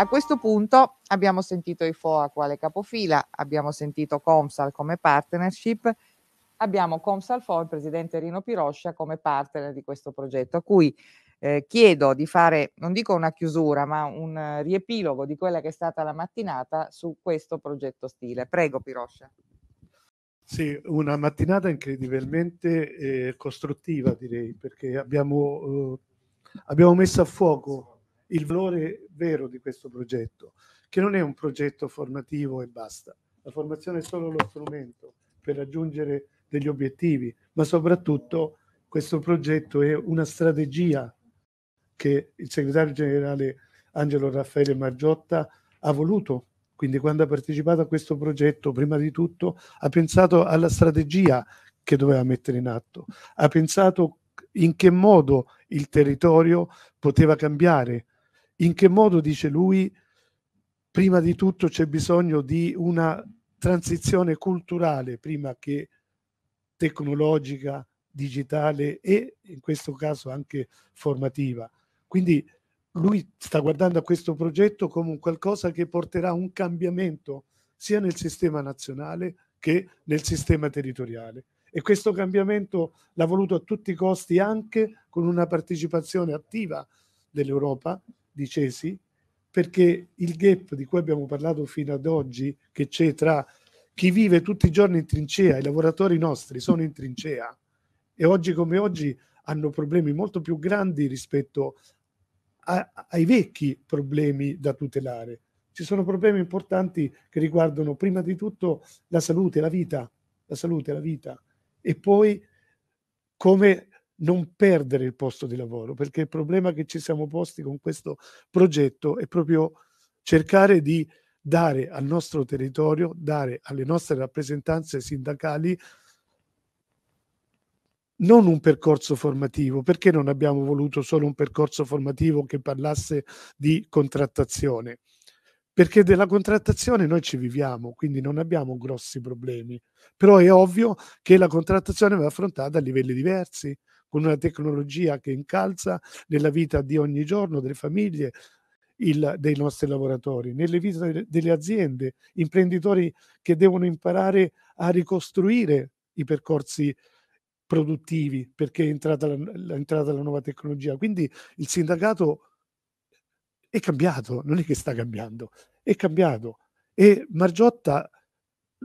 A questo punto abbiamo sentito IFOA quale capofila, abbiamo sentito Comsal come partnership, abbiamo Comsal For, presidente Rino Piroscia, come partner di questo progetto, a cui eh, chiedo di fare, non dico una chiusura, ma un riepilogo di quella che è stata la mattinata su questo progetto stile. Prego Piroscia. Sì, una mattinata incredibilmente eh, costruttiva direi, perché abbiamo, eh, abbiamo messo a fuoco il valore vero di questo progetto, che non è un progetto formativo e basta. La formazione è solo lo strumento per raggiungere degli obiettivi, ma soprattutto questo progetto è una strategia che il segretario generale Angelo Raffaele Margiotta ha voluto. Quindi quando ha partecipato a questo progetto, prima di tutto, ha pensato alla strategia che doveva mettere in atto, ha pensato in che modo il territorio poteva cambiare in che modo, dice lui, prima di tutto c'è bisogno di una transizione culturale, prima che tecnologica, digitale e in questo caso anche formativa. Quindi lui sta guardando a questo progetto come un qualcosa che porterà un cambiamento sia nel sistema nazionale che nel sistema territoriale. E questo cambiamento l'ha voluto a tutti i costi anche con una partecipazione attiva dell'Europa dicesi, perché il gap di cui abbiamo parlato fino ad oggi, che c'è tra chi vive tutti i giorni in trincea, i lavoratori nostri sono in trincea e oggi come oggi hanno problemi molto più grandi rispetto a, ai vecchi problemi da tutelare. Ci sono problemi importanti che riguardano prima di tutto la salute, la vita, la salute, la vita e poi come non perdere il posto di lavoro, perché il problema che ci siamo posti con questo progetto è proprio cercare di dare al nostro territorio, dare alle nostre rappresentanze sindacali non un percorso formativo, perché non abbiamo voluto solo un percorso formativo che parlasse di contrattazione? Perché della contrattazione noi ci viviamo, quindi non abbiamo grossi problemi, però è ovvio che la contrattazione va affrontata a livelli diversi, con una tecnologia che incalza nella vita di ogni giorno delle famiglie, il, dei nostri lavoratori, nelle vite delle aziende, imprenditori che devono imparare a ricostruire i percorsi produttivi perché è entrata la, è entrata la nuova tecnologia. Quindi il sindacato è cambiato, non è che sta cambiando, è cambiato. E Margiotta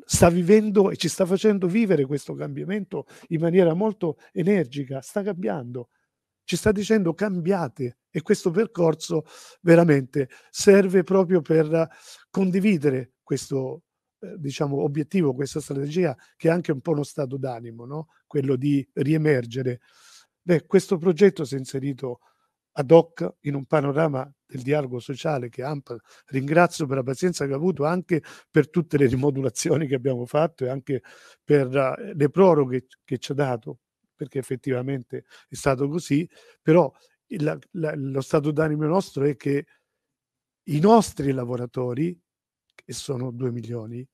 sta vivendo e ci sta facendo vivere questo cambiamento in maniera molto energica, sta cambiando, ci sta dicendo cambiate e questo percorso veramente serve proprio per condividere questo eh, diciamo obiettivo, questa strategia che è anche un po' uno stato d'animo, no? quello di riemergere. Beh, questo progetto si è inserito ad hoc in un panorama del dialogo sociale che AMP ringrazio per la pazienza che ha avuto anche per tutte le rimodulazioni che abbiamo fatto e anche per eh, le proroghe che ci ha dato perché effettivamente è stato così però il, la, lo stato d'animo nostro è che i nostri lavoratori che sono due milioni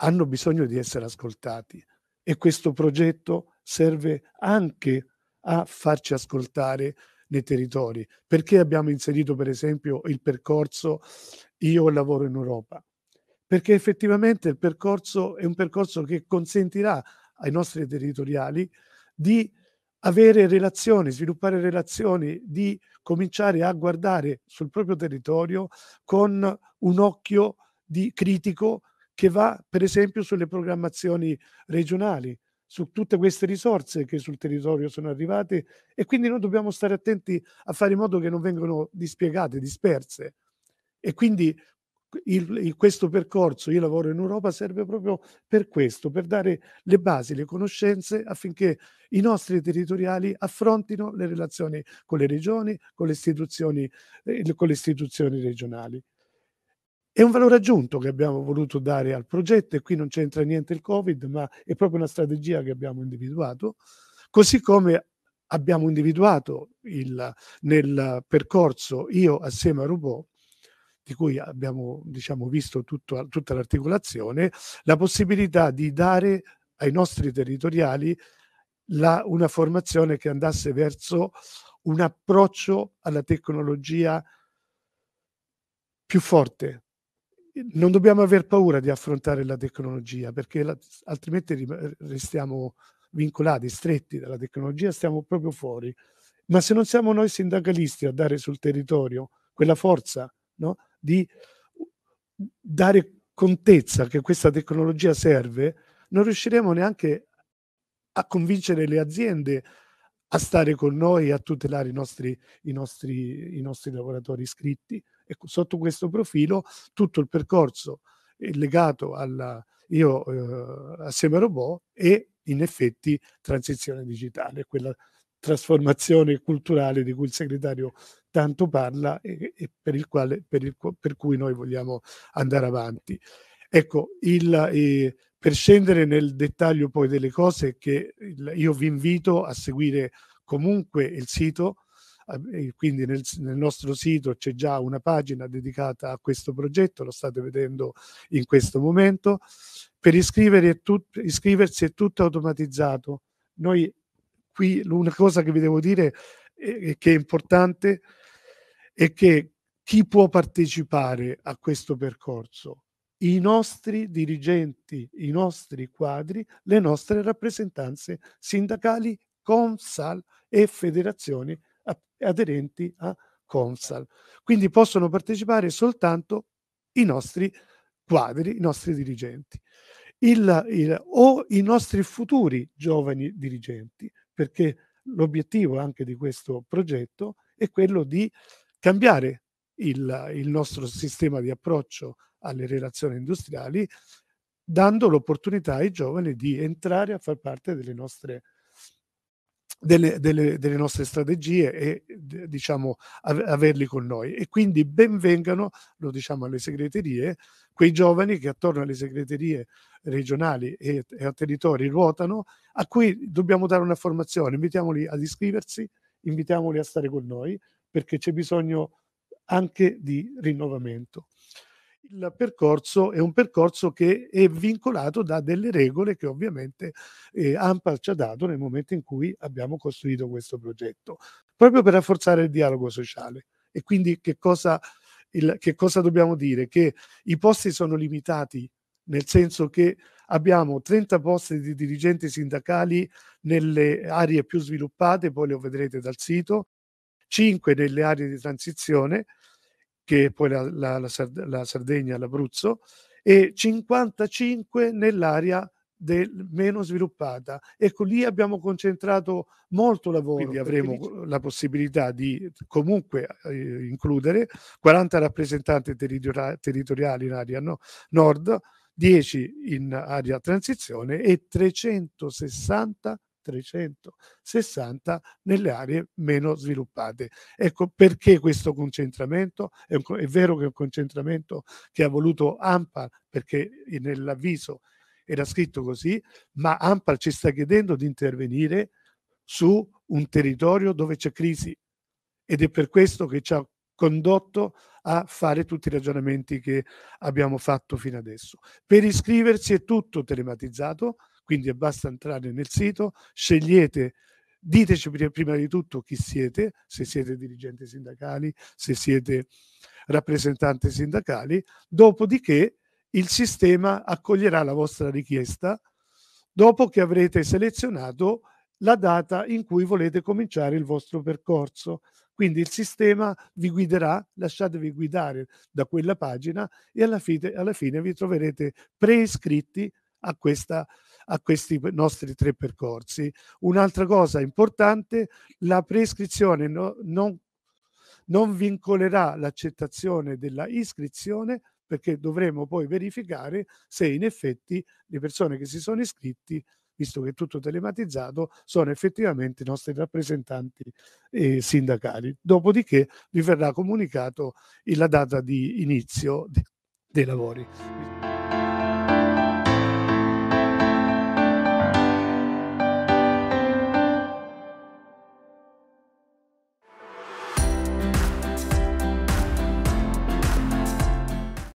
hanno bisogno di essere ascoltati e questo progetto serve anche a farci ascoltare nei territori. Perché abbiamo inserito, per esempio, il percorso Io lavoro in Europa? Perché effettivamente il percorso è un percorso che consentirà ai nostri territoriali di avere relazioni, sviluppare relazioni, di cominciare a guardare sul proprio territorio con un occhio di critico che va per esempio sulle programmazioni regionali, su tutte queste risorse che sul territorio sono arrivate e quindi noi dobbiamo stare attenti a fare in modo che non vengano dispiegate, disperse. E quindi il, il, questo percorso, io lavoro in Europa, serve proprio per questo, per dare le basi, le conoscenze affinché i nostri territoriali affrontino le relazioni con le regioni, con le istituzioni, eh, con le istituzioni regionali. È un valore aggiunto che abbiamo voluto dare al progetto e qui non c'entra niente il Covid, ma è proprio una strategia che abbiamo individuato, così come abbiamo individuato il, nel percorso io assieme a Rubò di cui abbiamo diciamo, visto tutto, tutta l'articolazione, la possibilità di dare ai nostri territoriali la, una formazione che andasse verso un approccio alla tecnologia più forte, non dobbiamo aver paura di affrontare la tecnologia perché la, altrimenti restiamo vincolati, stretti dalla tecnologia, stiamo proprio fuori. Ma se non siamo noi sindacalisti a dare sul territorio quella forza no? di dare contezza che questa tecnologia serve, non riusciremo neanche a convincere le aziende a stare con noi e a tutelare i nostri, i nostri, i nostri lavoratori iscritti. E sotto questo profilo tutto il percorso è eh, legato alla, io, eh, assieme a robot e in effetti transizione digitale, quella trasformazione culturale di cui il segretario tanto parla e, e per, il quale, per, il, per, cui noi vogliamo andare avanti. Ecco, il, eh, per scendere nel dettaglio poi delle cose che io vi invito a seguire comunque il sito quindi nel, nel, nostro sito c'è già una pagina dedicata a questo progetto, lo state vedendo in questo momento. Per è tut, iscriversi è tutto automatizzato. Noi qui l'una cosa che vi devo dire eh, che è importante è che chi può partecipare a questo percorso? i nostri dirigenti, i nostri quadri, le nostre rappresentanze sindacali, consal e federazioni aderenti a Consal. Certo. Quindi possono partecipare soltanto i nostri quadri, i nostri dirigenti, il, il, o i nostri futuri giovani dirigenti, perché l'obiettivo anche di questo progetto è quello di cambiare il, il nostro sistema di approccio alle relazioni industriali, dando l'opportunità ai giovani di entrare a far parte delle nostre delle, delle, delle nostre strategie e diciamo av- averli con noi. E quindi benvengano, lo diciamo alle segreterie, quei giovani che attorno alle segreterie regionali e, e a territori ruotano, a cui dobbiamo dare una formazione, invitiamoli ad iscriversi, invitiamoli a stare con noi, perché c'è bisogno anche di rinnovamento il percorso è un percorso che è vincolato da delle regole che ovviamente eh, AMPAR ci ha dato nel momento in cui abbiamo costruito questo progetto, proprio per rafforzare il dialogo sociale. E quindi che cosa, il, che cosa dobbiamo dire? Che i posti sono limitati, nel senso che abbiamo 30 posti di dirigenti sindacali nelle aree più sviluppate, poi le vedrete dal sito, 5 nelle aree di transizione che è poi la, la, la, Sard- la Sardegna, l'Abruzzo, e 55 nell'area del, meno sviluppata. Ecco, lì abbiamo concentrato molto lavoro, quindi avremo perché... la possibilità di comunque eh, includere 40 rappresentanti territori- territoriali in area no- nord, 10 in area transizione e 360 360 nelle aree meno sviluppate. Ecco perché questo concentramento, è, un, è vero che è un concentramento che ha voluto AMPA perché nell'avviso era scritto così, ma AMPA ci sta chiedendo di intervenire su un territorio dove c'è crisi ed è per questo che ci ha condotto a fare tutti i ragionamenti che abbiamo fatto fino adesso. Per iscriversi è tutto telematizzato, quindi basta entrare nel sito, scegliete diteci prima di tutto chi siete, se siete dirigenti sindacali, se siete rappresentanti sindacali, dopodiché il sistema accoglierà la vostra richiesta dopo che avrete selezionato la data in cui volete cominciare il vostro percorso. Quindi il sistema vi guiderà, lasciatevi guidare da quella pagina e alla fine, alla fine vi troverete preiscritti a questa pagina a questi nostri tre percorsi. Un'altra cosa importante, la prescrizione no, non, non vincolerà l'accettazione della iscrizione perché dovremo poi verificare se in effetti le persone che si sono iscritti visto che è tutto telematizzato, sono effettivamente i nostri rappresentanti eh, sindacali. Dopodiché vi verrà comunicato la data di inizio dei lavori.